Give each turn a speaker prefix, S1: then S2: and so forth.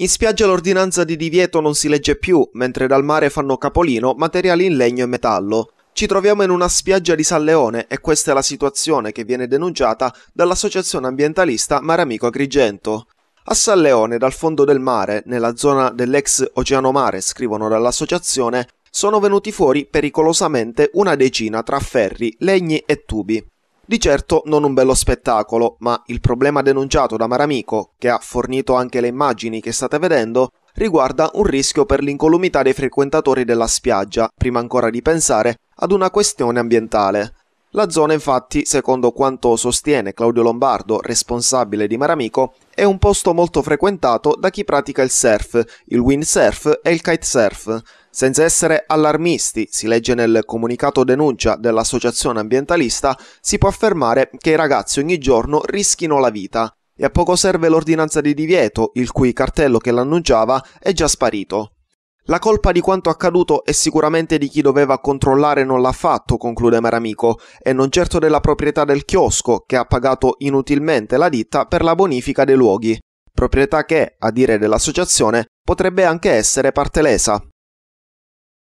S1: In spiaggia l'ordinanza di divieto non si legge più, mentre dal mare fanno capolino materiali in legno e metallo. Ci troviamo in una spiaggia di San Leone e questa è la situazione che viene denunciata dall'associazione ambientalista Maramico Agrigento. A San Leone, dal fondo del mare, nella zona dell'ex Oceano Mare, scrivono dall'associazione, sono venuti fuori pericolosamente una decina tra ferri, legni e tubi. Di certo non un bello spettacolo, ma il problema denunciato da Maramico, che ha fornito anche le immagini che state vedendo, riguarda un rischio per l'incolumità dei frequentatori della spiaggia, prima ancora di pensare ad una questione ambientale. La zona infatti, secondo quanto sostiene Claudio Lombardo, responsabile di Maramico, è un posto molto frequentato da chi pratica il surf, il windsurf e il kitesurf. Senza essere allarmisti, si legge nel comunicato denuncia dell'associazione ambientalista, si può affermare che i ragazzi ogni giorno rischino la vita. E a poco serve l'ordinanza di divieto, il cui cartello che l'annunciava è già sparito. La colpa di quanto accaduto è sicuramente di chi doveva controllare non l'ha fatto, conclude Meramico, e non certo della proprietà del chiosco, che ha pagato inutilmente la ditta per la bonifica dei luoghi, proprietà che, a dire dell'associazione, potrebbe anche essere parte lesa.